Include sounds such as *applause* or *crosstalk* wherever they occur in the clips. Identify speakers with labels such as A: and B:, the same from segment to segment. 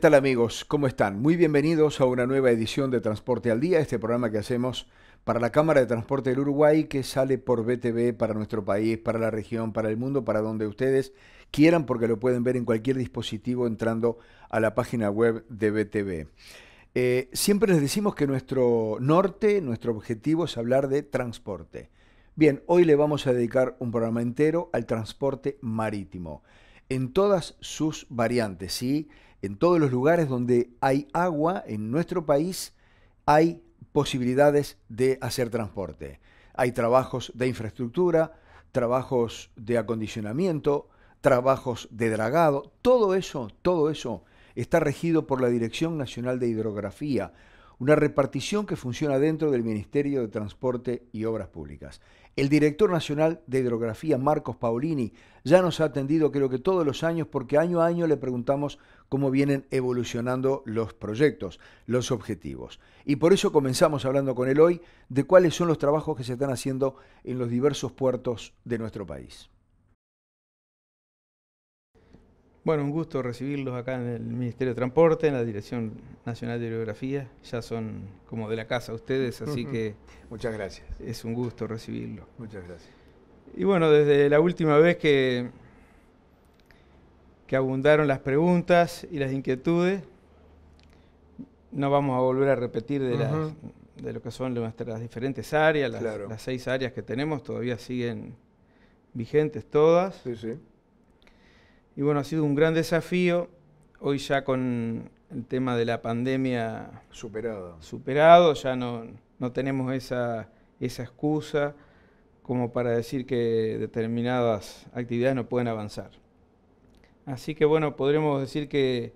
A: tal amigos? ¿Cómo están? Muy bienvenidos a una nueva edición de Transporte al Día, este programa que hacemos para la Cámara de Transporte del Uruguay que sale por BTV para nuestro país, para la región, para el mundo, para donde ustedes quieran porque lo pueden ver en cualquier dispositivo entrando a la página web de BTV. Eh, siempre les decimos que nuestro norte, nuestro objetivo es hablar de transporte. Bien, hoy le vamos a dedicar un programa entero al transporte marítimo, en todas sus variantes, ¿sí? en todos los lugares donde hay agua en nuestro país hay posibilidades de hacer transporte. Hay trabajos de infraestructura, trabajos de acondicionamiento, trabajos de dragado, todo eso, todo eso está regido por la Dirección Nacional de Hidrografía, una repartición que funciona dentro del Ministerio de Transporte y Obras Públicas. El director nacional de hidrografía, Marcos Paolini, ya nos ha atendido creo que todos los años porque año a año le preguntamos cómo vienen evolucionando los proyectos, los objetivos. Y por eso comenzamos hablando con él hoy de cuáles son los trabajos que se están haciendo en los diversos puertos de nuestro país.
B: Bueno, un gusto recibirlos acá en el Ministerio de Transporte, en la Dirección Nacional de Biografía. Ya son como de la casa ustedes, así que... *laughs* Muchas gracias. Es un gusto recibirlos. Muchas gracias. Y bueno, desde la última vez que, que abundaron las preguntas y las inquietudes, no vamos a volver a repetir de, de lo que son nuestras diferentes áreas, las seis áreas que tenemos, todavía siguen vigentes todas. Sí, sí. Y bueno, ha sido un gran desafío. Hoy ya con el tema de la pandemia superado, superado ya no, tenemos esa, excusa como para decir que determinadas actividades no pueden avanzar. Así que bueno, podremos decir que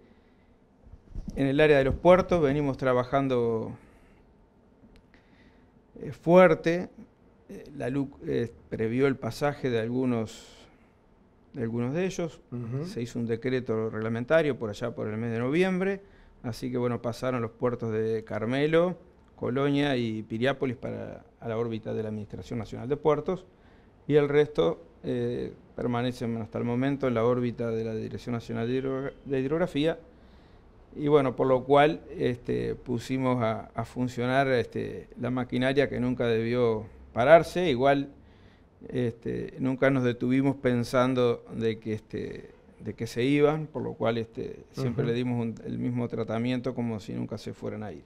B: en el área de los puertos venimos trabajando eh, fuerte. Eh, la LUC eh, previó el pasaje de algunos algunos de ellos. Se hizo un decreto reglamentario por allá por el mes de noviembre. Así que bueno, pasaron los puertos de Carmelo, Colonia y Piriápolis para, a la órbita de la Administración Nacional de Puertos y el resto eh, permanece hasta el momento en la órbita de la Dirección Nacional de, Hidrografía y bueno, por lo cual este, pusimos a, funcionar este, la maquinaria que nunca debió pararse, igual este, nunca nos detuvimos pensando de que, este, de que se iban, por lo cual este, siempre le dimos el mismo tratamiento como si nunca se fueran a ir.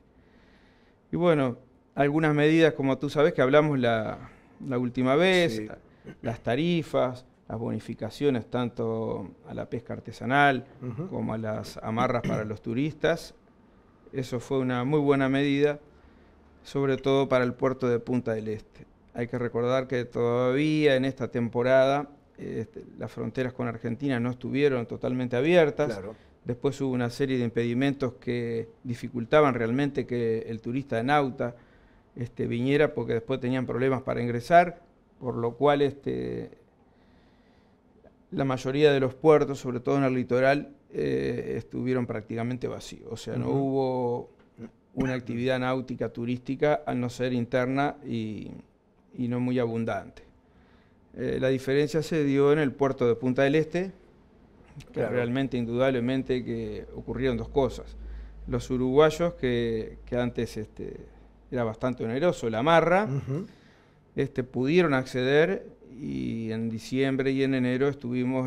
B: Y bueno, algunas medidas, como tú sabes, que hablamos la, última vez, las tarifas, las bonificaciones tanto a la pesca artesanal como a las amarras para los turistas. Eso fue una muy buena medida, sobre todo para el puerto de Punta del Este. Hay que recordar que todavía en esta temporada este, las fronteras con Argentina no estuvieron totalmente abiertas. Después hubo una serie de impedimentos que dificultaban realmente que el turista de nauta este, viniera porque después tenían problemas para ingresar, por lo cual este, la mayoría de los puertos, sobre todo en el litoral, eh, estuvieron prácticamente vacíos. O sea, no hubo una actividad náutica turística al no ser interna y y no muy abundante. Eh, la diferencia se dio en el puerto de Punta del Este, que realmente, indudablemente, que ocurrieron dos cosas. Los uruguayos, que, antes este, era bastante oneroso, la marra, este, pudieron acceder y en diciembre y en enero estuvimos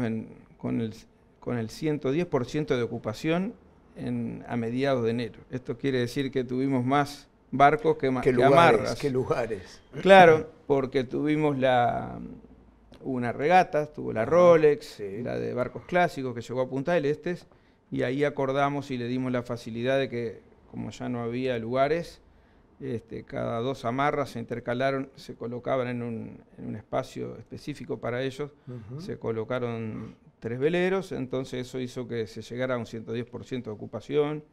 B: con, el, con el 110% de ocupación en, a mediados de enero. Esto quiere decir que tuvimos más barcos que, más que lugares, ¿Qué lugares? Claro, porque tuvimos la una regata, tuvo la Rolex, la de barcos clásicos que llegó a Punta del Este, y ahí acordamos y le dimos la facilidad de que, como ya no había lugares, este, cada dos amarras se intercalaron, se colocaban en un, espacio específico para ellos, se colocaron tres veleros, entonces eso hizo que se llegara a un 110% de ocupación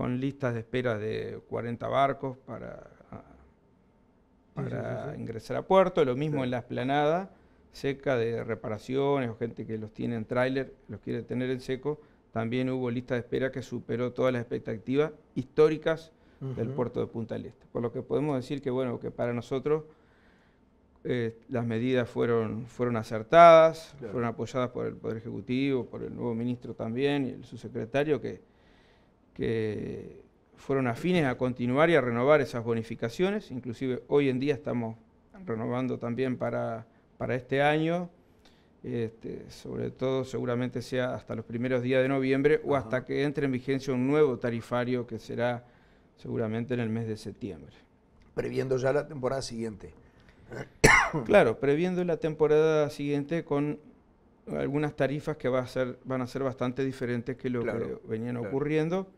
B: con listas de espera de 40 barcos para, ah, para ingresar a puerto, lo mismo en la esplanada seca de reparaciones o gente que los tiene en tráiler, los quiere tener en seco, también hubo lista de espera que superó todas las expectativas históricas del puerto de Punta del este. Por lo que podemos decir que, bueno, que para nosotros eh, las medidas fueron, fueron acertadas, fueron apoyadas por el Poder Ejecutivo, por el nuevo ministro también y el subsecretario, que que fueron afines a continuar y a renovar esas bonificaciones. Inclusive hoy en día estamos renovando también para, para este año, este, sobre todo seguramente sea hasta los primeros días de noviembre o hasta que entre en vigencia un nuevo tarifario que será seguramente en el mes de
A: septiembre. Previendo ya la temporada siguiente. *coughs*
B: Claro, previendo la temporada siguiente con algunas tarifas que va a ser, van a ser bastante diferentes que lo que venían ocurriendo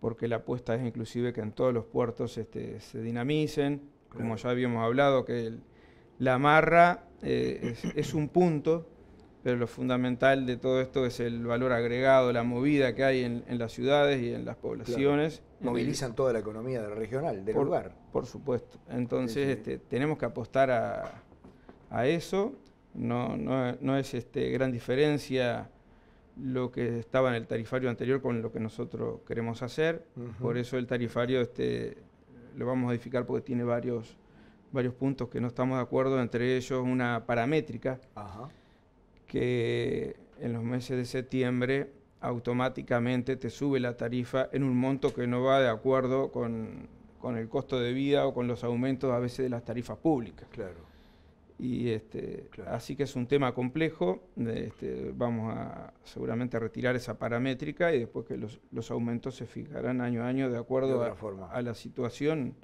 B: porque la apuesta es inclusive que en todos los puertos este, se dinamicen, como ya habíamos hablado, que la amarra eh, es, un punto, pero lo fundamental de todo esto es el valor agregado, la movida que hay en, las ciudades y en las poblaciones. Movilizan
A: toda la economía regional, del lugar. Por supuesto. Entonces
B: este, tenemos que apostar a, eso. No, no, es este, gran diferencia lo que estaba en el tarifario anterior con lo que nosotros queremos hacer. Por eso el tarifario este, lo vamos a modificar porque tiene varios, varios puntos que no estamos de acuerdo, entre ellos una paramétrica que en los meses de septiembre automáticamente te sube la tarifa en un monto que no va de acuerdo con, con el costo de vida o con los aumentos a veces de las tarifas públicas. Claro. Y este, Así que es un tema complejo, este, vamos a seguramente retirar esa paramétrica y después que los, aumentos se fijarán año a año de acuerdo a, la situación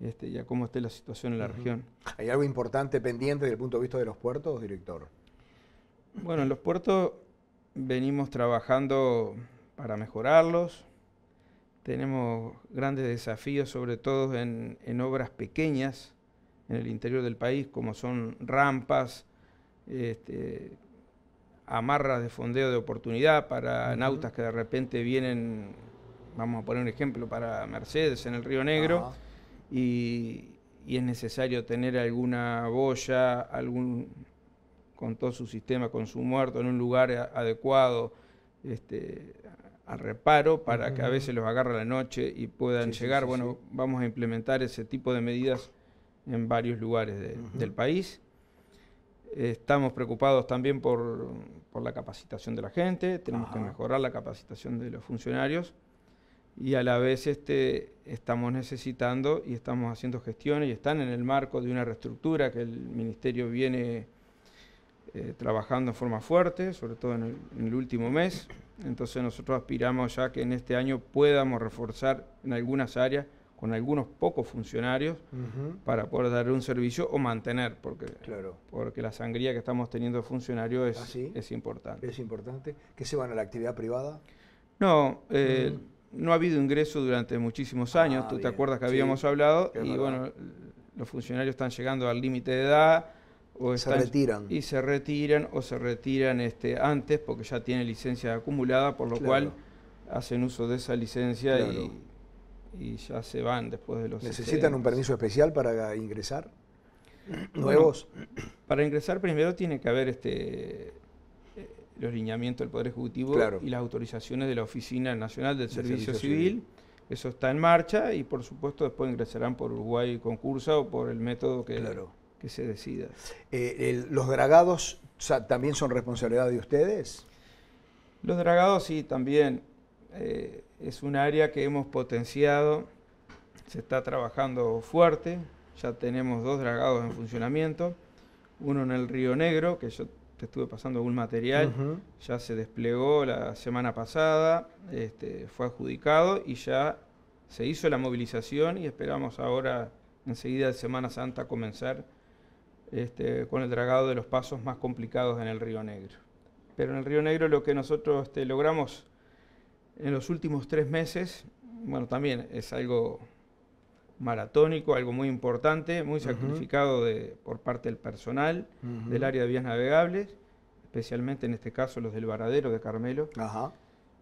B: este, y a cómo esté la situación en la región.
A: ¿Hay algo importante pendiente desde el punto de vista de los puertos, director?
B: Bueno, en los puertos venimos trabajando para mejorarlos, tenemos grandes desafíos sobre todo en, en obras pequeñas, en el interior del país, como son rampas, este, amarras de fondeo de oportunidad para nautas que de repente vienen, vamos a poner un ejemplo, para Mercedes en el Río Negro, y, es necesario tener alguna boya, algún con todo su sistema, con su muerto, en un lugar adecuado este, a al reparo, para que a veces los agarre la noche y puedan llegar. bueno, vamos a implementar ese tipo de medidas en varios lugares del país. Eh, estamos preocupados también por, por, la capacitación de la gente, tenemos que mejorar la capacitación de los funcionarios y a la vez este, estamos necesitando y estamos haciendo gestiones y están en el marco de una reestructura que el Ministerio viene eh, trabajando en forma fuerte, sobre todo en el, último mes. Entonces nosotros aspiramos ya que en este año podamos reforzar en algunas áreas con algunos pocos funcionarios para poder dar un servicio o mantener, porque, porque la sangría que estamos teniendo de funcionarios es, ¿Ah, es importante.
A: Es importante. que se van a la actividad privada?
B: No, eh, no ha habido ingreso durante muchísimos ah, años, tú te acuerdas que habíamos hablado, y bueno, los funcionarios están llegando al límite de edad. O se retiran. Y se retiran o se retiran este, antes porque ya tiene licencia acumulada, por lo cual hacen uso de esa licencia y y ya se van después de los... ¿Necesitan un
A: permiso especial para ingresar? ¿Nuevos?
B: para ingresar primero tiene que haber este, eh, los lineamientos del Poder Ejecutivo y las autorizaciones de la Oficina Nacional del Servicio, Civil. Eso está en marcha y por supuesto después ingresarán por Uruguay Concurso o por el método que, que se decida. Eh,
A: ¿Los dragados también son responsabilidad de ustedes?
B: Los dragados sí, también. Eh, es un área que hemos potenciado, se está trabajando fuerte, ya tenemos dos dragados en funcionamiento, uno en el Río Negro, que yo te estuve pasando algún material, ya se desplegó la semana pasada, este, fue adjudicado y ya se hizo la movilización y esperamos ahora enseguida de Semana Santa comenzar este, con el dragado de los pasos más complicados en el Río Negro. Pero en el Río Negro lo que nosotros este, logramos en los últimos tres meses, bueno, también es algo maratónico, algo muy importante, muy sacrificado de, por parte del personal del área de vías navegables, especialmente en este caso los del varadero de Carmelo.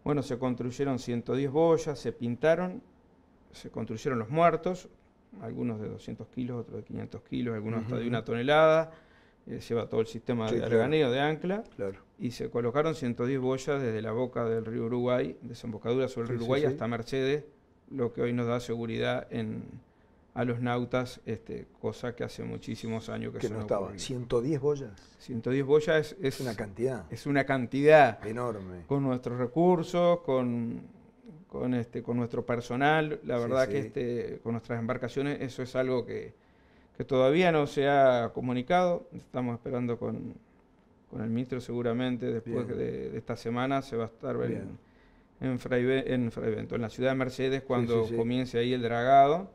B: Bueno, se construyeron 110 boyas, se pintaron, se construyeron los muertos, algunos de 200 kilos, otros de 500 kilos, algunos hasta de una tonelada, eh, lleva todo el sistema de alganeo de ancla, claro. y se colocaron 110 boyas desde la boca del río Uruguay, desembocadura sobre el Uruguay hasta Mercedes, lo que hoy nos da seguridad en, a los nautas, este, cosa que hace muchísimos años que, que no estaba.
A: 110 boyas.
B: 110 boyas es, es, es, una cantidad. Es una cantidad. Enorme. Con nuestros recursos, con, con, este, con nuestro personal, la verdad que este, con nuestras embarcaciones, eso es algo que que todavía no se ha comunicado. Estamos esperando con, el ministro seguramente después de, esta semana se va a estar en, en, en, en la ciudad de Mercedes, cuando comience ahí el dragado.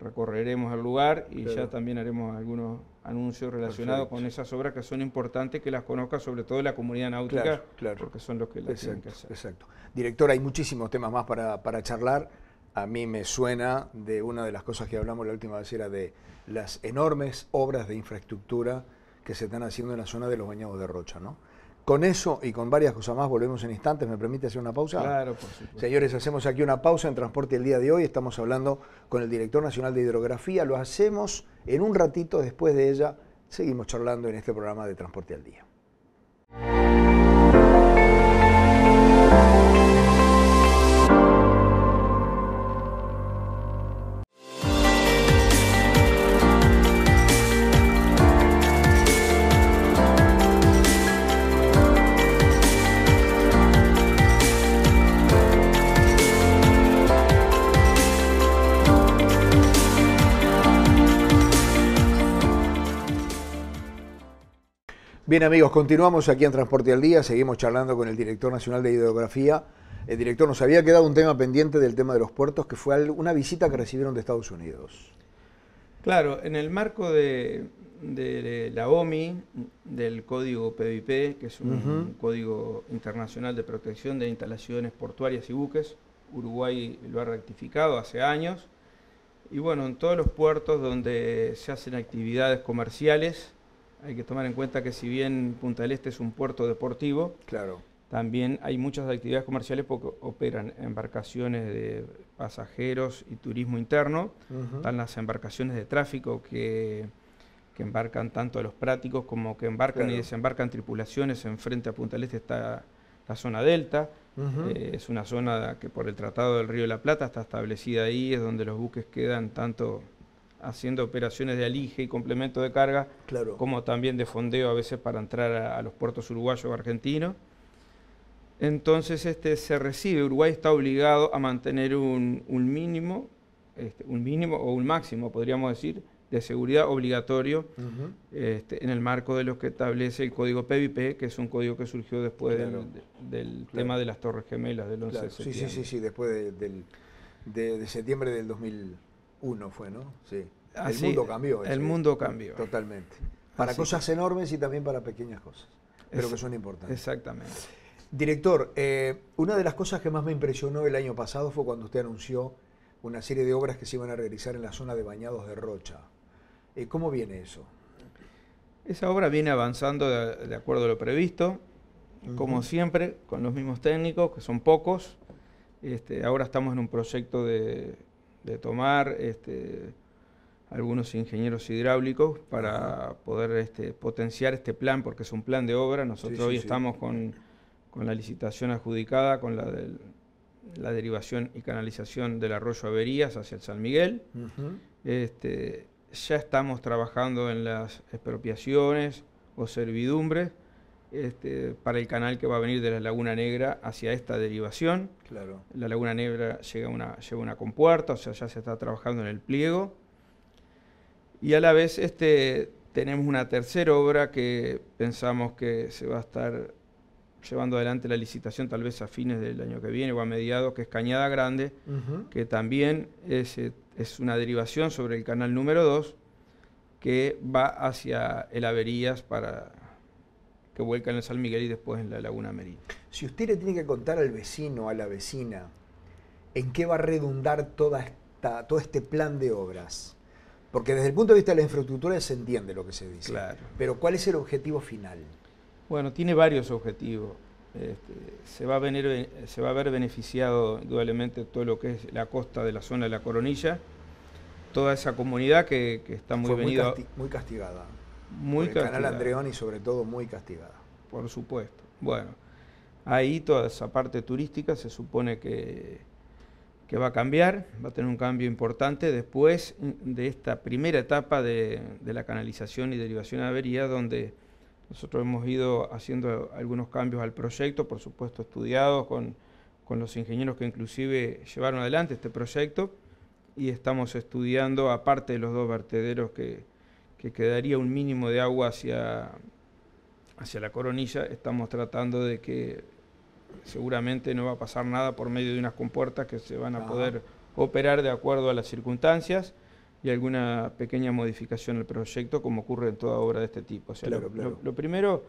B: Recorreremos el lugar y ya también haremos algunos anuncios relacionados con esas obras que
A: son importantes que las conozca sobre todo la comunidad náutica, claro, porque son los que las tienen que hacer. Exacto. Director, hay muchísimos temas más para, para charlar a mí me suena de una de las cosas que hablamos la última vez era de las enormes obras de infraestructura que se están haciendo en la zona de los bañados de Rocha, ¿no? Con eso y con varias cosas más volvemos en instantes. ¿Me permite hacer una pausa? Claro, por supuesto. Señores, hacemos aquí una pausa en Transporte el día de hoy. Estamos hablando con el director nacional de hidrografía. Lo hacemos en un ratito después de ella. Seguimos charlando en este programa de Transporte al Día. Bien amigos, continuamos aquí en Transporte al Día, seguimos charlando con el director nacional de hidrografía. El director, nos había quedado un tema pendiente del tema de los puertos, que fue una visita que recibieron de Estados Unidos.
B: Claro, en el marco de, la OMI, del código PVP, que es un código internacional de protección de instalaciones portuarias y buques, Uruguay lo ha rectificado hace años, y bueno, en todos los puertos donde se hacen actividades comerciales, hay que tomar en cuenta que si bien Punta del Este es un puerto deportivo, claro. también hay muchas actividades comerciales porque operan embarcaciones de pasajeros y turismo interno, están las embarcaciones de tráfico que, embarcan tanto a los prácticos como que embarcan y desembarcan tripulaciones. Enfrente a Punta del Este está la zona delta, eh, es una zona que por el Tratado del Río de la Plata está establecida ahí, es donde los buques quedan tanto haciendo operaciones de alije y complemento de carga, como también de fondeo a veces para entrar a, los puertos uruguayos o argentinos. Entonces este, se recibe, Uruguay está obligado a mantener un, mínimo, este, un mínimo o un máximo, podríamos decir, de seguridad obligatorio este, en el marco de lo que establece el código PVP, que es un código que surgió después del, tema de las Torres Gemelas
A: del 11 de septiembre. Sí, sí, sí, sí después de septiembre del 2000 uno fue, ¿no? Sí. Ah, el mundo cambió. El mundo cambió. Totalmente. Para cosas enormes y también para pequeñas cosas, pero que son importantes. Exactamente. Director, eh, una de las cosas que más me impresionó el año pasado fue cuando usted anunció una serie de obras que se iban a realizar en la zona de Bañados de Rocha. Eh, ¿Cómo viene eso?
B: Esa obra viene avanzando de, acuerdo a lo previsto, como siempre, con los mismos técnicos, que son pocos. Este, ahora estamos en un proyecto de de tomar este, algunos ingenieros hidráulicos para poder este, potenciar este plan, porque es un plan de obra. Nosotros hoy estamos con, la licitación adjudicada, con la, la derivación y canalización del arroyo Averías hacia el San Miguel. Este, ya estamos trabajando en las expropiaciones o servidumbres este, para el canal que va a venir de la Laguna Negra hacia esta derivación. Claro. La Laguna Negra llega una, lleva una compuerta, o sea, ya se está trabajando en el pliego. Y a la vez este, tenemos una tercera obra que pensamos que se va a estar llevando adelante la licitación tal vez a fines del año que viene o a mediados, que es Cañada Grande, que también es, es, una derivación sobre el canal número 2, que va hacia el Averías para que vuelca en el San Miguel y después en la Laguna Merida.
A: Si usted le tiene que contar al vecino, a la vecina, en qué va a redundar toda esta, todo este plan de obras, porque desde el punto de vista de la infraestructura se entiende lo que se dice, pero ¿cuál es el objetivo final?
B: Bueno, tiene varios objetivos. Este, se, va a venir, se va a ver beneficiado indudablemente todo lo que es la costa de la zona de la Coronilla, toda esa comunidad que, está muy,
A: muy castigada muy castigada. el canal y sobre todo muy castigada. Por supuesto.
B: Bueno, ahí toda esa parte turística se supone que, va a cambiar, va a tener un cambio importante después de esta primera etapa de, la canalización y derivación de avería, donde nosotros hemos ido haciendo algunos cambios al proyecto, por supuesto estudiados con los ingenieros que inclusive llevaron adelante este proyecto y estamos estudiando, aparte de los dos vertederos que, que quedaría un mínimo de agua hacia, hacia la coronilla, estamos tratando de que seguramente no va a pasar nada por medio de unas compuertas que se van a poder operar de acuerdo a las circunstancias y alguna pequeña modificación al proyecto como ocurre en toda obra de este tipo. lo, primero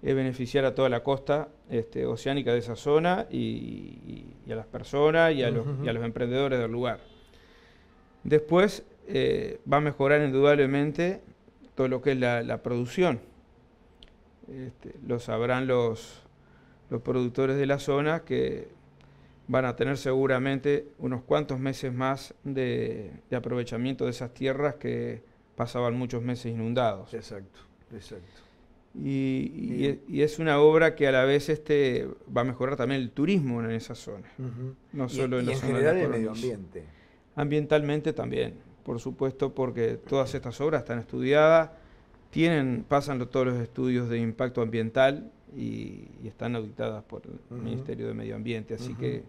B: es beneficiar a toda la costa este, oceánica de esa zona y, a las personas y a, los, los, emprendedores del lugar. Después eh, va a mejorar indudablemente todo lo que es la, producción. Este, lo sabrán los, los productores de la zona que van a tener seguramente unos cuantos meses más de, aprovechamiento de esas tierras que pasaban muchos meses inundados.
A: Exacto, exacto.
B: Y, es una obra que a la vez este, va a mejorar también el turismo en esa zona, no solo en la general el medio ambiente. Ambientalmente también por supuesto, porque todas estas obras están estudiadas, tienen, pasan todos los estudios de impacto ambiental y, están auditadas por el Ministerio de Medio Ambiente, así que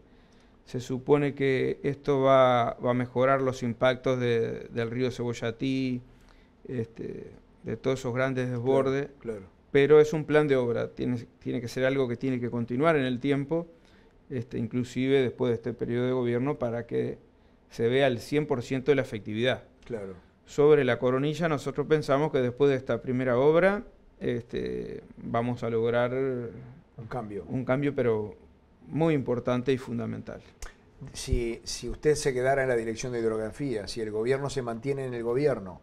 B: se supone que esto va, a mejorar los impactos del río Cebollatí, este, de todos esos grandes desbordes, claro, pero es un plan de obra, tiene, tiene que ser algo que tiene que continuar en el tiempo, este, inclusive después de este periodo de gobierno, para que se ve al 100% de la efectividad. Claro. Sobre la coronilla nosotros pensamos que después de esta primera obra este, vamos a lograr un cambio. Un cambio pero muy importante
A: y fundamental. Si, si usted se quedara en la dirección de hidrografía, si el gobierno se mantiene en el gobierno,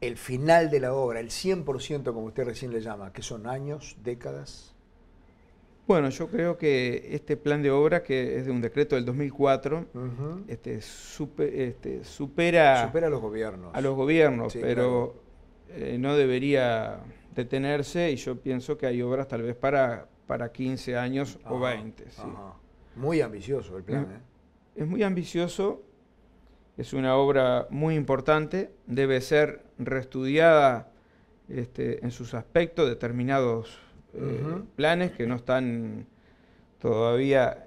A: el final de la obra, el 100% como usted recién le llama, que son años, décadas.
B: Bueno, yo creo que este plan de obra, que es de un decreto del 2004, este, este supera, a los
A: gobiernos. A los
B: gobiernos, pero eh, no debería detenerse y yo pienso que hay obras tal vez para, para 15 años o 20.
A: Muy ambicioso el plan. Mm. Es, ¿eh?
B: es muy ambicioso, es una obra muy importante, debe ser reestudiada este, en sus aspectos, determinados planes que no están todavía...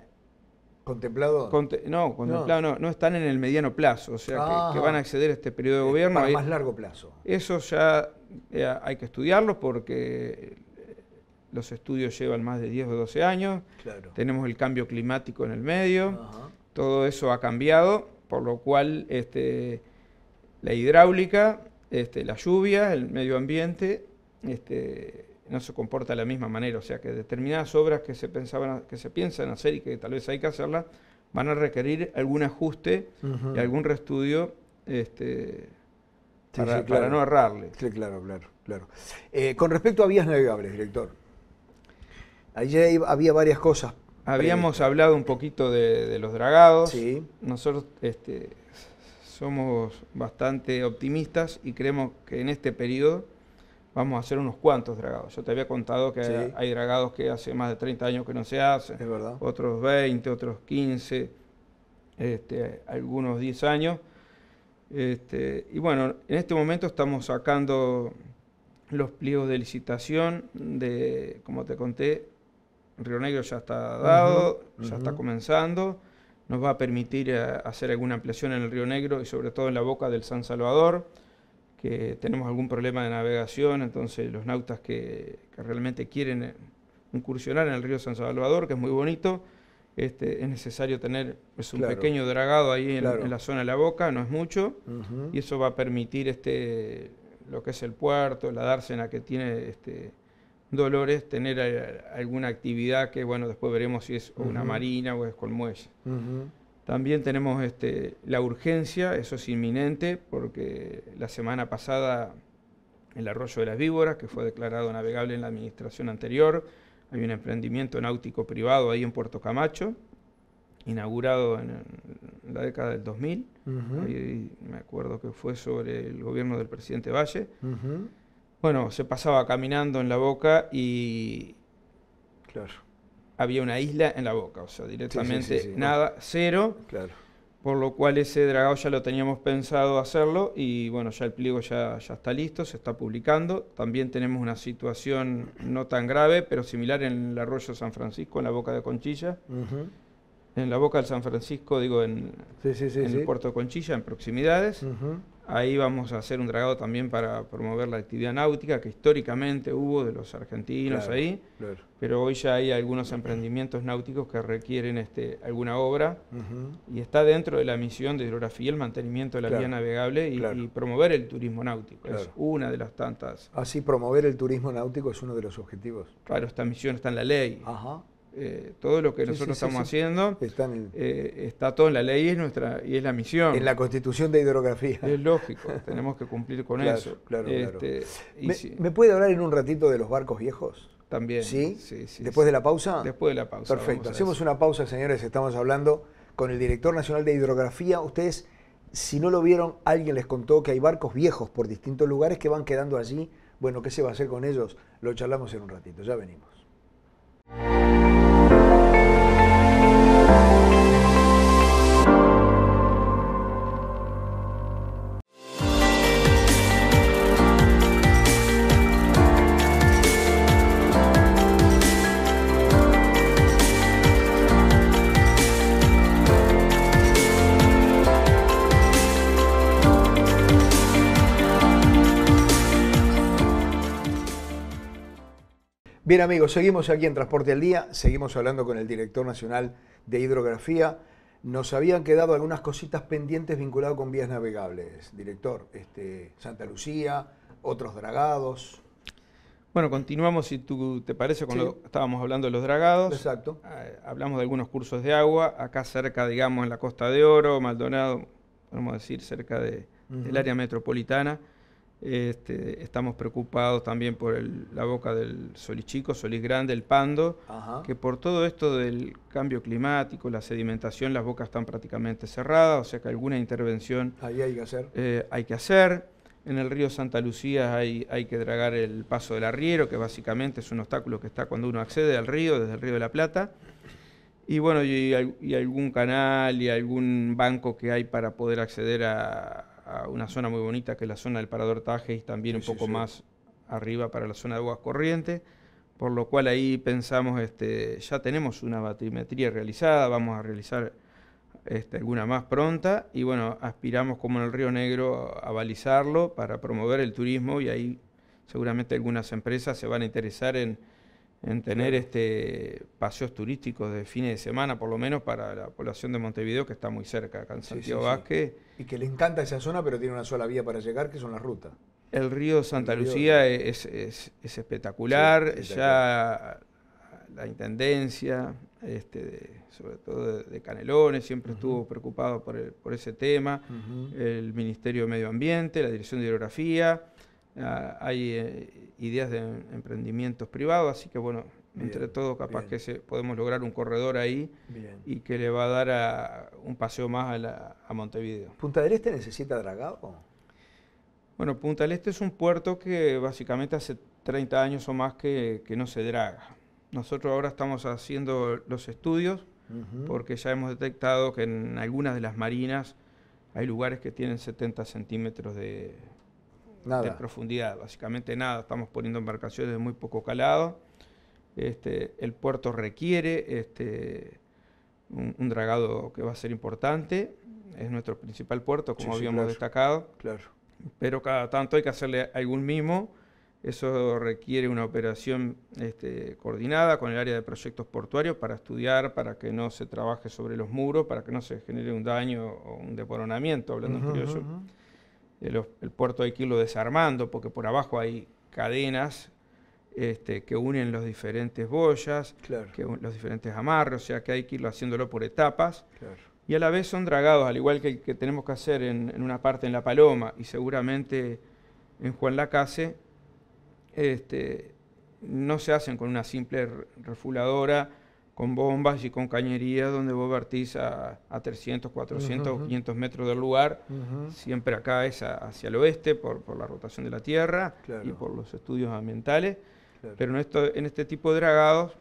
A: ¿Contemplados?
B: no, contemplado no. están en el mediano plazo, o sea, que, van a ah. acceder este periodo de gobierno. Para más largo plazo. Eso ya, eh, hay que estudiarlo porque eh, los estudios llevan más de 10 o 12 años, tenemos el cambio climático en el medio, todo eso ha cambiado, por lo cual este, la hidráulica, este, la lluvia, el medio ambiente, este, no se comporta de la misma manera. O sea que determinadas obras que se, pensaban, que se piensan hacer y que tal vez hay que hacerlas, van a requerir algún ajuste y algún reestudio este,
A: para, no errarle. Sí, claro, claro, claro. Eh, con respecto a vías navegables, director. Ayer había varias cosas. Habíamos
B: hablado un poquito de, los dragados. Nosotros este, somos bastante optimistas y creemos que en este periodo vamos a hacer unos cuantos dragados. Yo te había contado que hay, dragados que hace más de 30 años que no se hacen, es verdad. otros 20, otros 15, este, algunos 10 años. Este, y bueno, en este momento estamos sacando los pliegos de licitación de, como te conté, Río Negro ya está dado, ya está comenzando, nos va a permitir eh, hacer alguna ampliación en el Río Negro y sobre todo en la boca del San Salvador que tenemos algún problema de navegación, entonces los nautas que, realmente quieren eh, incursionar en el río San Salvador, que es muy bonito, este, es necesario tener es un pequeño dragado ahí en, la zona de la boca, no es mucho, y eso va a permitir este, lo que es el puerto, la dársena que tiene este, Dolores, tener eh, alguna actividad que, bueno, después veremos si es una marina o es con también tenemos este, la urgencia, eso es inminente, porque la semana pasada el arroyo de las víboras, que fue declarado navegable en la administración anterior, hay un emprendimiento náutico privado ahí en Puerto Camacho, inaugurado en, la década del 2000, y me acuerdo que fue sobre el gobierno del presidente Valle. Bueno, se pasaba caminando en la boca y... Claro había una isla en la boca, o sea, directamente nada, cero. Por lo cual ese dragado ya lo teníamos pensado hacerlo y bueno, ya el pliego ya, ya está listo, se está publicando. También tenemos una situación no tan grave, pero similar en el arroyo San Francisco, en la boca de Conchilla. En la boca del San Francisco, digo, en, el puerto de Conchilla, en proximidades. Ahí vamos a hacer un dragado también para promover la actividad náutica que históricamente hubo de los argentinos ahí, pero hoy ya hay algunos emprendimientos náuticos que requieren este, alguna obra y está dentro de la misión de hidrografía el mantenimiento de la vía navegable y, promover el turismo náutico. Es una de las tantas.
A: Así, ah, promover el turismo náutico es uno de los
B: objetivos. Claro, esta misión está en la ley. Ajá. Eh, todo lo que nosotros estamos haciendo eh, está todo en la ley y es, nuestra, y es la misión. En la
A: constitución de hidrografía. Es lógico, *laughs* tenemos que cumplir con eso. Claro, claro. Este, ¿Me, puede hablar en un ratito de los barcos viejos? También. ¿Sí? ¿Después de la pausa? Después
B: de la pausa. Perfecto. Hacemos
A: una pausa, señores. Estamos hablando con el director nacional de hidrografía. Ustedes, si no lo vieron, alguien les contó que hay barcos viejos por distintos lugares que van quedando allí. Bueno, ¿qué se va a hacer con ellos? Lo charlamos en un ratito. Ya venimos. Bien amigos, seguimos aquí en Transporte al Día, seguimos hablando con el director nacional de hidrografía. Nos habían quedado algunas cositas pendientes vinculadas con vías navegables, director. Este, Santa Lucía, otros dragados.
B: Bueno, continuamos, si tú te parece, con lo estábamos hablando de los dragados. Exacto. Ah, hablamos de algunos cursos de agua, acá cerca, digamos, en la Costa de Oro, Maldonado, podemos decir, cerca de, el del área metropolitana. Este, estamos preocupados también por la boca del Solichico, chico, solís grande, el pando, que por todo esto del cambio climático, la sedimentación, las bocas están prácticamente cerradas, o sea que alguna intervención hay, que hacer. Eh, hay que hacer. En el río Santa Lucía hay, hay que dragar el paso del arriero, que básicamente es un obstáculo que está cuando uno accede al río, desde el río de la Plata. Y bueno, y algún canal y algún banco que hay para poder acceder a, una zona muy bonita que es la zona del Parador Tajes, también un poco más arriba para la zona de Aguas Corrientes, por lo cual ahí pensamos, este, ya tenemos una batimetría realizada, vamos a realizar este, alguna más pronta y bueno, aspiramos como en el Río Negro a balizarlo para promover el turismo y ahí seguramente algunas empresas se van a interesar en en tener este paseos turísticos de fines de semana, por lo menos para la población de Montevideo, que está muy cerca, acá en Santiago Vázquez.
A: Y que le encanta esa zona, pero tiene una sola vía para llegar, que son las rutas.
B: El río Santa Lucía es, espectacular, ya la Intendencia, este, sobre todo de, Canelones, siempre estuvo preocupado por, el, por ese tema, el Ministerio de Medio Ambiente, la Dirección de Hidrografía. Ah, hay eh, ideas de emprendimientos privados, así que bueno, entre todo capaz que se, podemos lograr un corredor ahí y que le va a dar un paseo más a, Montevideo.
A: ¿Punta del Este necesita dragado?
B: Bueno, Punta del Este es un puerto que básicamente hace 30 años o más que, no se draga. Nosotros ahora estamos haciendo los estudios porque ya hemos detectado que en algunas de las marinas hay lugares que tienen 70 centímetros de, nada. de profundidad, básicamente nada. Estamos poniendo embarcaciones de muy poco calado. Este, el puerto requiere este, un, dragado que va a ser importante. Es nuestro principal puerto, como habíamos destacado. Claro. Pero cada tanto hay que hacerle algún mimo. Eso requiere una operación este, coordinada con el área de proyectos portuarios para estudiar, para que no se trabaje sobre los muros, para que no se genere un daño o un deporonamiento, hablando en criollo el, puerto hay que irlo desarmando porque por abajo hay cadenas este, que unen los diferentes boyas, que los diferentes amarros, o sea que hay que irlo haciéndolo por etapas. Y a la vez son dragados, al igual que tenemos que hacer en, una parte en La Paloma y seguramente en Juan Lacase, este, no se hacen con una simple refuladora con bombas y con cañerías donde vos vertís a, 300, 400, o 500 metros del lugar, siempre acá es hacia el oeste por, la rotación de la Tierra y por los estudios ambientales. Pero en, esto, en este tipo de dragados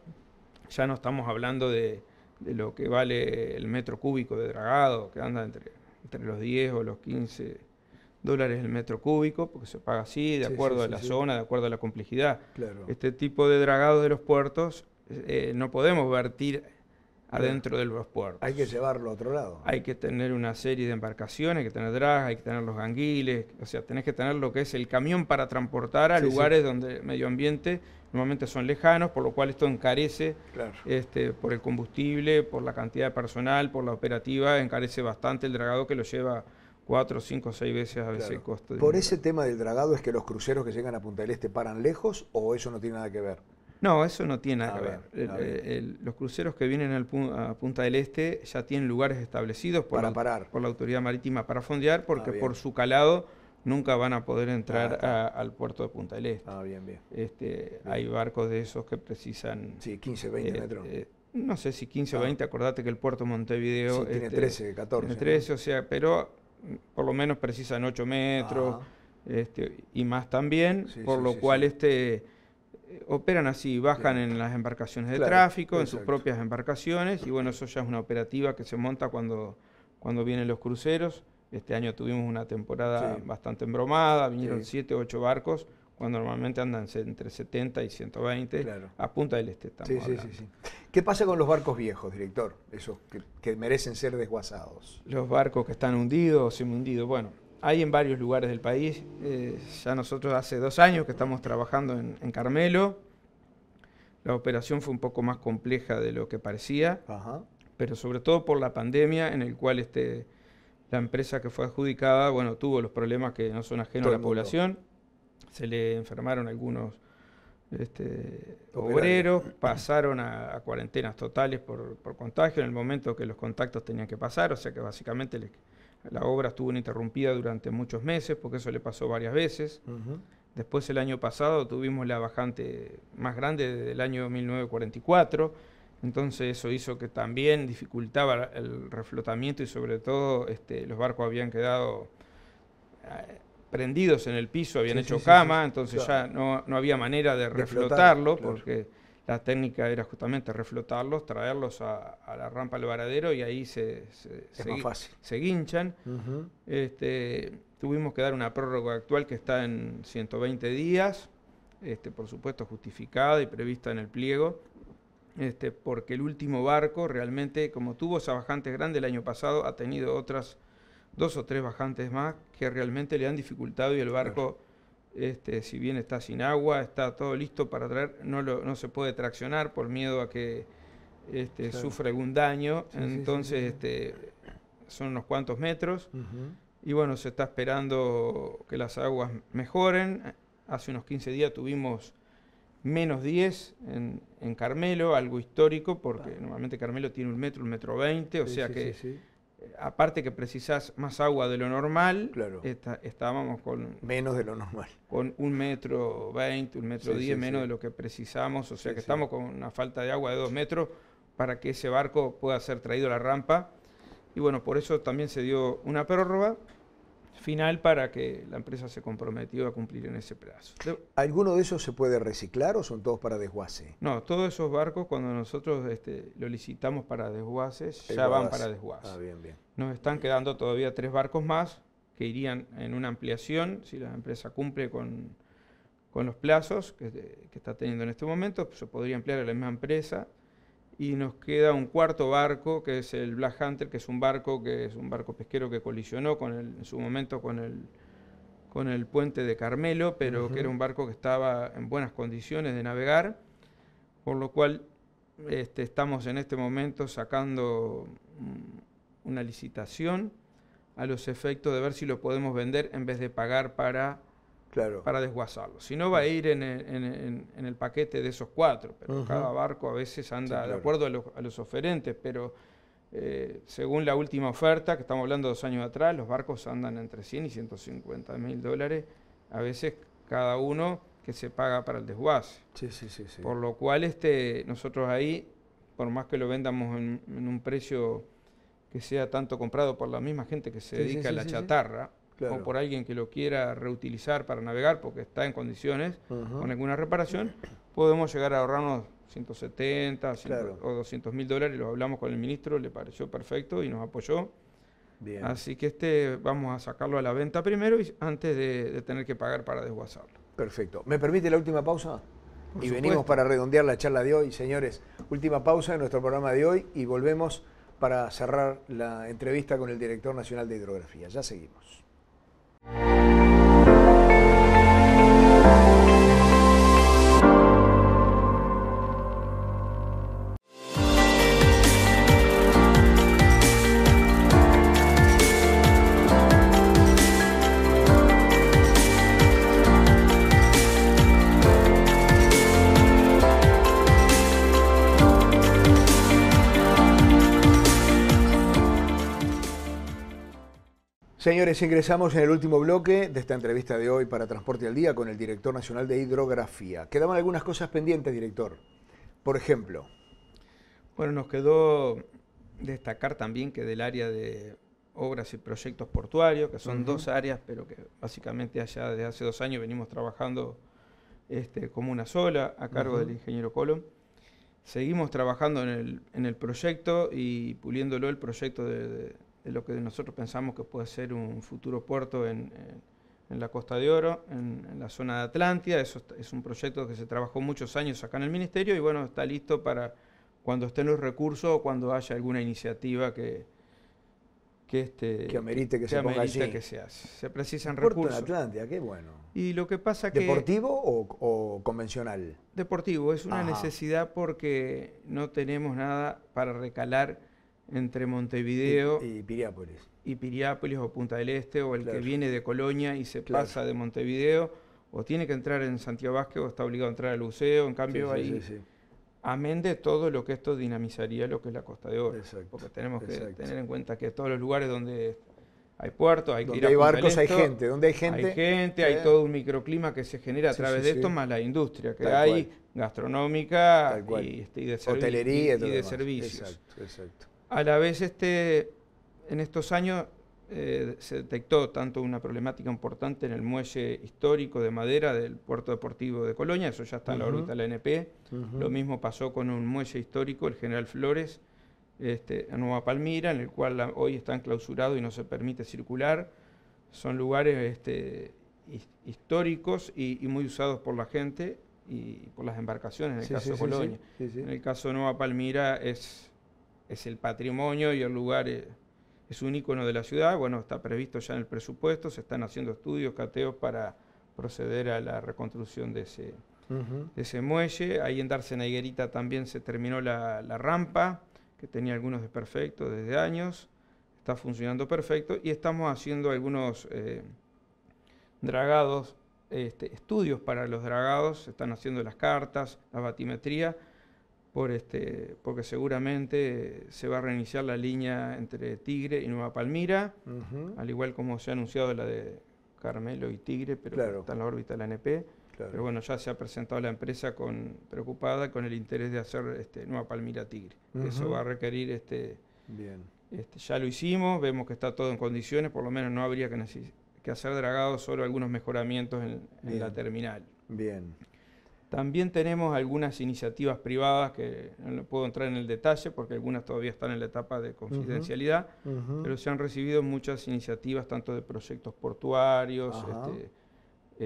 B: ya no estamos hablando de, lo que vale el metro cúbico de dragado, que anda entre, entre los 10 o los 15 dólares el metro cúbico, porque se paga así, de acuerdo a la zona, de acuerdo a la complejidad. Este tipo de dragados de los puertos eh, no podemos vertir adentro del los Hay que
A: llevarlo a otro lado.
B: Hay que tener una serie de embarcaciones, hay que tener dragas, hay que tener los ganguiles, o sea, tenés que tener lo que es el camión para transportar a lugares donde el medio ambiente normalmente son lejanos, por lo cual esto encarece este, por el combustible, por la cantidad de personal, por la operativa, encarece bastante el dragado que lo lleva cuatro, cinco, seis veces a veces el costo. ¿Por ese
A: tema del dragado es que los cruceros que llegan a Punta del Este paran lejos o eso no tiene nada que ver?
B: No, eso no tiene nada que ver. los cruceros que vienen al a Punta del Este ya tienen lugares establecidos por, para la, parar. por la autoridad marítima para fondear ah, porque por su calado nunca van a poder entrar ah, al puerto de Punta del Este. Ah, bien, bien. Este, Hay barcos de esos que precisan... Sí, 15, 20 eh, metros. Eh, no sé si 15 o 20, ah. acordate que el puerto Montevideo... tiene 13, este, 14. Tiene 13, o sea, pero por lo menos precisan 8 metros este, y más también, por lo cual este operan así, bajan en las embarcaciones de tráfico, en sus propias embarcaciones, y bueno, eso ya es una operativa que se monta cuando, cuando vienen los cruceros. Este año tuvimos una temporada bastante embromada, vinieron 7 o 8 barcos, cuando normalmente andan entre 70 y 120, a Punta del Este sí, sí,
A: ¿Qué pasa con los barcos viejos, director? Esos que, merecen ser desguazados.
B: Los barcos que están hundidos o semi hundidos, bueno, hay en varios lugares del país. Eh, ya nosotros hace dos años que estamos trabajando en, Carmelo. La operación fue un poco más compleja de lo que parecía, pero sobre todo por la pandemia en el cual este, la empresa que fue adjudicada bueno, tuvo los problemas que no son ajenos a la población. Se le enfermaron algunos este,
A: obreros,
B: pasaron a, cuarentenas totales por, por, contagio en el momento que los contactos tenían que pasar, o sea que básicamente les la obra estuvo interrumpida durante muchos meses, porque eso le pasó varias veces. Después el año pasado tuvimos la bajante más grande del año 1944, entonces eso hizo que también dificultaba el reflotamiento y sobre todo este, los barcos habían quedado eh, prendidos en el piso, habían hecho cama, entonces ya no, había manera de, reflotarlo porque la técnica era justamente reflotarlos, traerlos a, la rampa al varadero y ahí se, guinchan. este, tuvimos que dar una prórroga actual que está en 120 días, este, por supuesto justificada y prevista en el pliego, este, porque el último barco realmente, como tuvo esa bajante grande el año pasado, ha tenido otras dos o tres bajantes más que realmente le han dificultado y el barco... Este, si bien está sin agua, está todo listo para traer, no, se puede traccionar por miedo a que este, sufra algún daño. Entonces, este, son unos cuantos metros. Y bueno, se está esperando que las aguas mejoren. Hace unos 15 días tuvimos menos 10 en, Carmelo, algo histórico, porque normalmente Carmelo tiene un metro, un metro 20, o sea que aparte que precisás más agua de lo normal, estábamos con... Menos de lo normal. Con un metro veinte, un metro diez, menos de lo que precisamos, o sea que estamos con una falta de agua de dos metros para que ese barco pueda ser traído a la rampa. Y bueno, por eso también se dio una prórroga final para que la
A: empresa se comprometió a cumplir en ese plazo. ¿Alguno de esos se puede reciclar o son todos para desguace?
B: No, todos esos barcos cuando nosotros este, lo licitamos para desguaces ya van para desguace. Ah, Nos están quedando todavía tres barcos más que irían en una ampliación si la empresa cumple con, los plazos que, que, está teniendo en este momento, se podría ampliar a la misma empresa y nos queda un cuarto barco, que es el Black Hunter, que es un barco que es un barco pesquero que colisionó con en su momento con el, con el puente de Carmelo, pero que era un barco que estaba en buenas condiciones de navegar, por lo cual este, estamos en este momento sacando mm, una licitación a los efectos de ver si lo podemos vender en vez de pagar para para desguazarlo. Si no, va a ir en, el paquete de esos cuatro, pero cada barco a veces anda de acuerdo a, los, oferentes, pero eh, según la última oferta, que estamos hablando dos años atrás, los barcos andan entre 100 y 150 mil dólares, a veces cada uno que se paga para el desguace. Sí, sí, sí, sí. Por lo cual este, nosotros ahí, por más que lo vendamos en, un precio que sea tanto comprado por la misma gente que se dedica a la chatarra, o por alguien que lo quiera reutilizar para navegar porque está en condiciones con alguna reparación, podemos llegar a ahorrarnos 170 o 200 mil dólares. Lo hablamos con el ministro, le pareció perfecto y nos apoyó. Bien. Así que este vamos a sacarlo a la venta primero y antes de, tener que pagar para desguazarlo.
A: Perfecto. ¿Me permite la última pausa?
B: y venimos para
A: redondear la charla de hoy, señores. Última pausa en nuestro programa de hoy y volvemos para cerrar la entrevista con el director nacional de hidrografía. Ya seguimos. Música Señores, ingresamos en el último bloque de esta entrevista de hoy para Transporte al Día con el director nacional de hidrografía. Quedaban algunas cosas pendientes, director. Por ejemplo.
B: Bueno, nos quedó destacar también que del área de obras y proyectos portuarios, que son dos áreas, pero que básicamente allá desde hace dos años venimos trabajando este, como una sola, a cargo del ingeniero Colón. Seguimos trabajando en el, proyecto y puliéndolo el proyecto de de lo que nosotros pensamos que puede ser un futuro puerto en, la Costa de Oro, en, la zona de Atlántida. Eso es un proyecto que se trabajó muchos años acá en el Ministerio y bueno, está listo para cuando estén los recursos o cuando haya alguna iniciativa que,
A: que, este, que amerite que, se ponga allí. que se
B: Se precisan recursos.
A: qué bueno. Y lo que pasa que deportivo o, convencional.
B: Deportivo es una necesidad porque no tenemos nada para recalar entre Montevideo y, Piriápolis. Y Piriápolis o Punta del Este o el que viene de Colonia y se pasa de Montevideo o tiene que entrar en Santiago Vázquez o está obligado a entrar al buceo, en cambio ahí... Sí, Amén de todo lo que esto dinamizaría lo que es la Costa de Oro. porque tenemos que tener en cuenta que todos los lugares donde hay puertos, hay, que ir barcos, hay este, gente, donde hay gente. Hay gente, hay eh. todo un microclima que se genera a través de esto, más la industria que hay, gastronómica este, y, de, de servicios. exacto. A la vez, este, en estos años eh, se detectó tanto una problemática importante en el muelle histórico de madera del puerto deportivo de Colonia, eso ya está en la órbita de la NP, lo mismo pasó con un muelle histórico, el General Flores, este, en Nueva Palmira, en el cual hoy está enclausurado y no se permite circular, son lugares este, históricos y, muy usados por la gente y por las embarcaciones, en el caso de Colonia. en el caso de Nueva Palmira es es el patrimonio y el lugar eh, es, un icono de la ciudad. Bueno, está previsto ya en el presupuesto, se están haciendo estudios, cateos para proceder a la reconstrucción de ese, muelle. Ahí en Darcena Higuerita también se terminó la, rampa, que tenía algunos desperfectos desde años. Está funcionando perfecto y estamos haciendo algunos eh, dragados, este, estudios para los dragados, se están haciendo las cartas, la batimetría por este, porque seguramente se va a reiniciar la línea entre Tigre y Nueva Palmira, al igual como se ha anunciado la de Carmelo y Tigre, pero está en la órbita de la NP. Pero bueno, ya se ha presentado la empresa con, preocupada con el interés de hacer este, Nueva Palmira Tigre. Eso va a requerir este, Bien. Este, ya lo hicimos, vemos que está todo en condiciones, por lo menos no habría que, que hacer dragado, solo algunos mejoramientos en, en, la terminal. Bien. También tenemos algunas iniciativas privadas que no puedo entrar en el detalle porque algunas todavía están en la etapa de confidencialidad, pero se han recibido muchas iniciativas tanto de proyectos portuarios, este,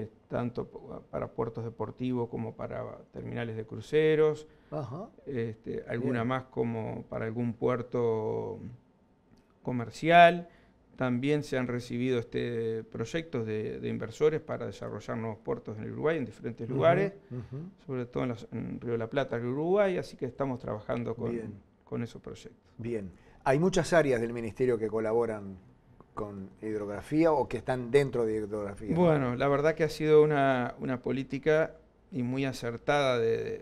B: eh, tanto ah, para puertos deportivos como para terminales de cruceros, este, alguna más como para algún puerto comercial. También se han recibido este, proyectos de, inversores para desarrollar nuevos puertos en Uruguay, en diferentes lugares, sobre todo en, Río de la Plata, en Uruguay, así que estamos trabajando con, con
A: esos proyectos. Bien, hay muchas áreas del Ministerio que colaboran con hidrografía o que están dentro de hidrografía. Bueno,
B: la verdad que ha sido una, política y muy acertada de,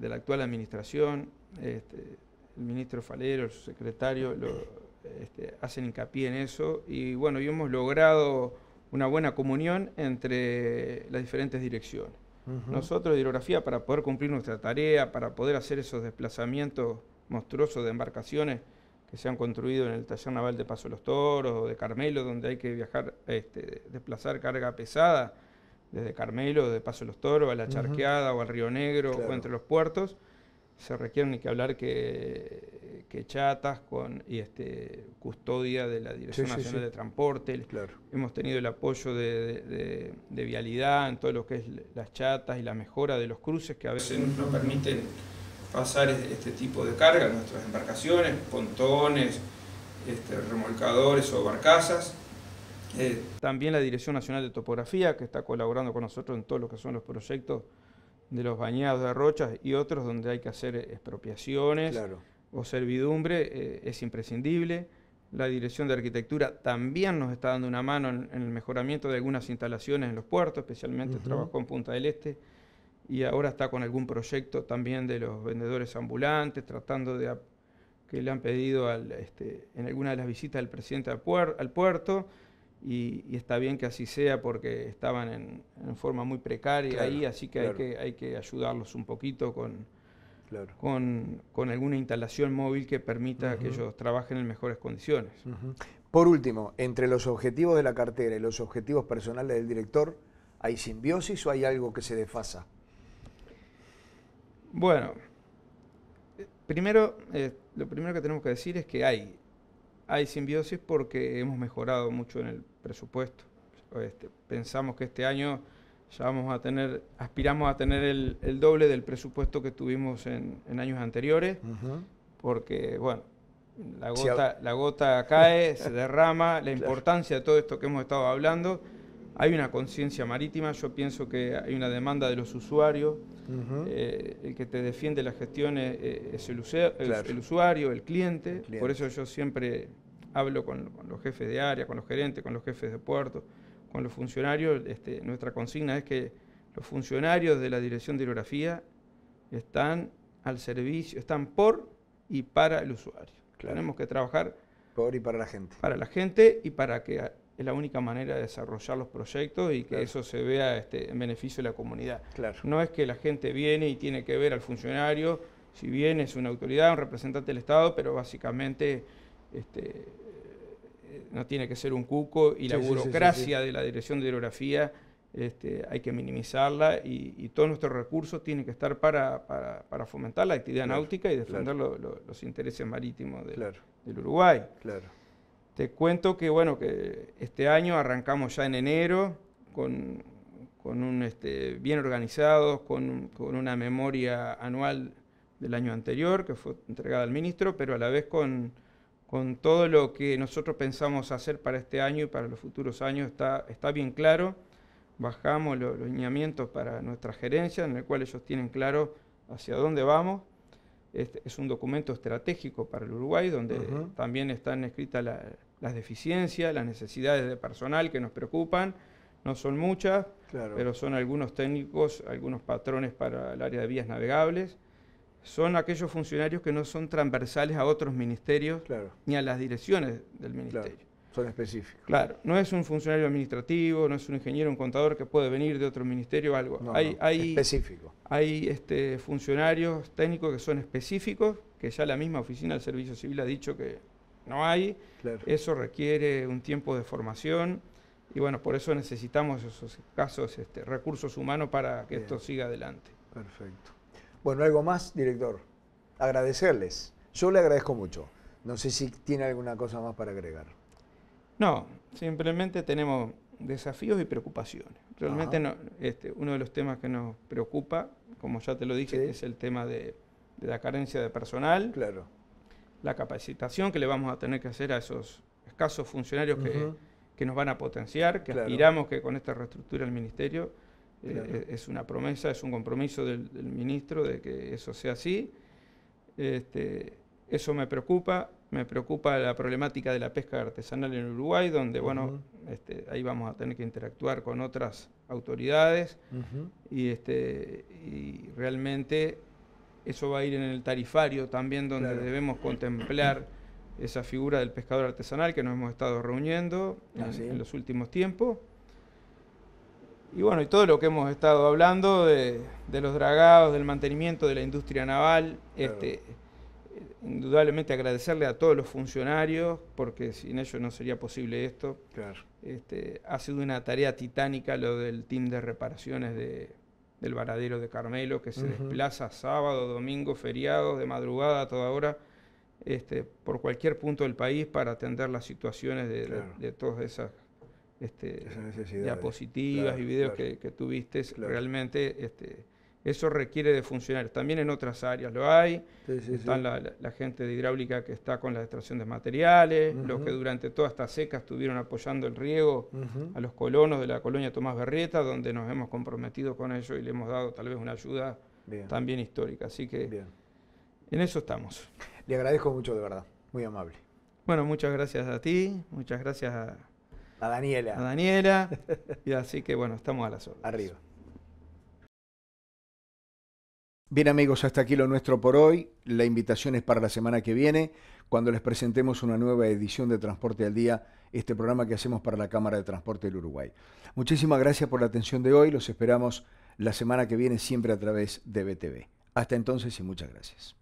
B: la actual administración. Este, el ministro Falero, su secretario, lo, este, hacen hincapié en eso y bueno, y hemos logrado una buena comunión entre las diferentes direcciones. Nosotros de hidrografía, para poder cumplir nuestra tarea, para poder hacer esos desplazamientos monstruosos de embarcaciones que se han construido en el taller naval de Paso los Toros o de Carmelo, donde hay que viajar, este, desplazar carga pesada desde Carmelo, de Paso los Toros, a la Charqueada o al Río Negro o entre los puertos, se requieren, ni que hablar que, chatas con y este, custodia de la Dirección Nacional de Transporte. Hemos tenido el apoyo de, vialidad en todo lo que es las chatas y la mejora de los cruces que a veces no permiten pasar este tipo de carga, en nuestras embarcaciones, pontones, este, remolcadores o barcazas. Eh, también la Dirección Nacional de Topografía, que está colaborando con nosotros en todo lo que son los proyectos de los bañados de rochas y otros donde hay que hacer expropiaciones o servidumbre eh, es imprescindible. La Dirección de Arquitectura también nos está dando una mano en, el mejoramiento de algunas instalaciones en los puertos, especialmente el trabajo en Punta del Este y ahora está con algún proyecto también de los vendedores ambulantes, tratando de que le han pedido este, en alguna de las visitas del presidente al puerto y, está bien que así sea porque estaban en, forma muy precaria ahí, así que, hay que hay que ayudarlos un poquito con, con, alguna instalación móvil que permita que ellos trabajen en mejores
A: condiciones. Por último, entre los objetivos de la cartera y los objetivos personales del director, ¿hay simbiosis o hay algo que se desfasa?
B: Bueno, eh, primero, eh, lo primero que tenemos que decir es que hay hay simbiosis porque hemos mejorado mucho en el presupuesto. Este, pensamos que este año ya vamos a tener, aspiramos a tener el, doble del presupuesto que tuvimos en, años anteriores, porque, bueno, la gota, la gota cae, se derrama, la *laughs* importancia de todo esto que hemos estado hablando hay una conciencia marítima, yo pienso que hay una demanda de los usuarios, eh, el que te defiende la gestión eh, es el, usuario, el cliente. por eso yo siempre hablo con, los jefes de área, con los gerentes, con los jefes de puerto, con los funcionarios. Este, nuestra consigna es que los funcionarios de la dirección de hidrografía están al servicio, están por y para el usuario. Tenemos que trabajar
A: por y para la gente.
B: Para la gente y para que es la única manera de desarrollar los proyectos y que eso se vea este, en beneficio de la comunidad. No es que la gente viene y tiene que ver al funcionario, si bien es una autoridad, un representante del Estado, pero básicamente este, eh, no tiene que ser un cuco y la burocracia de la Dirección de Hidrografía este, hay que minimizarla y, todos nuestros recursos tienen que estar para, fomentar la actividad náutica y defender los intereses marítimos del Uruguay. Claro. Te cuento que, bueno, que este año arrancamos ya en enero con, un, este, bien organizados, con, una memoria anual del año anterior que fue entregada al ministro, pero a la vez con, todo lo que nosotros pensamos hacer para este año y para los futuros años está, está bien claro. Bajamos los, lineamientos para nuestra gerencia, en el cual ellos tienen claro hacia dónde vamos. Este, es un documento estratégico para el Uruguay, donde también están escritas las las deficiencias, las necesidades de personal que nos preocupan, no son muchas, pero son algunos técnicos, algunos patrones para el área de vías navegables. Son aquellos funcionarios que no son transversales a otros ministerios ni a las direcciones
A: del ministerio. Son específicos.
B: Claro, no es un funcionario administrativo, no es un ingeniero, un contador que puede venir de otro ministerio o algo. hay, hay, específico. Hay este, funcionarios técnicos que son específicos, que ya la misma oficina del Servicio Civil ha dicho que no hay. Eso requiere un tiempo de formación y bueno, por eso necesitamos esos casos, este, recursos humanos
A: para que esto siga adelante. Perfecto. Bueno, algo más, director. Agradecerles. Yo le agradezco mucho. No sé si tiene alguna cosa más para agregar.
B: No, simplemente tenemos desafíos y preocupaciones. Realmente este, uno de los temas que nos preocupa, como ya te lo dije, es el tema de la carencia de personal. Claro la capacitación que le vamos a tener que hacer a esos escasos funcionarios que, nos van a potenciar, que aspiramos que con esta reestructura del ministerio eh, eh, es una promesa, es un compromiso del, ministro de que eso sea así. Este, eso me preocupa, me preocupa la problemática de la pesca artesanal en Uruguay, donde, bueno, este, ahí vamos a tener que interactuar con otras autoridades y, este, y realmente eso va a ir en el tarifario también, donde debemos contemplar esa figura del pescador artesanal que nos hemos estado reuniendo en, los últimos tiempos. Y bueno, y todo lo que hemos estado hablando de, los dragados, del mantenimiento de la industria naval, este, indudablemente agradecerle a todos los funcionarios, porque sin ellos no sería posible esto. Este, ha sido una tarea titánica lo del team de reparaciones de, del varadero de Carmelo, que se desplaza sábado, domingo, feriados, de madrugada a toda hora, este, por cualquier punto del país para atender las situaciones de, todas esas, este, diapositivas y videos que, que, tuviste. Realmente este, eso requiere de funcionarios. También en otras áreas lo hay. Está Están La, gente de hidráulica que está con la extracción de materiales, los que durante toda esta seca estuvieron apoyando el riego a los colonos de la colonia Tomás Berrieta, donde nos hemos comprometido con ello y le hemos dado tal vez una ayuda también histórica. Así
A: que en eso estamos. Le agradezco mucho, de verdad. Muy amable.
B: Bueno, muchas gracias a ti, muchas gracias a, Daniela. A Daniela. *laughs* y así que bueno, estamos a las horas. Arriba.
A: Bien amigos, hasta aquí lo nuestro por hoy. La invitación es para la semana que viene, cuando les presentemos una nueva edición de Transporte al Día, este programa que hacemos para la Cámara de Transporte del Uruguay. Muchísimas gracias por la atención de hoy. Los esperamos la semana que viene siempre a través de BTV. Hasta entonces y muchas gracias.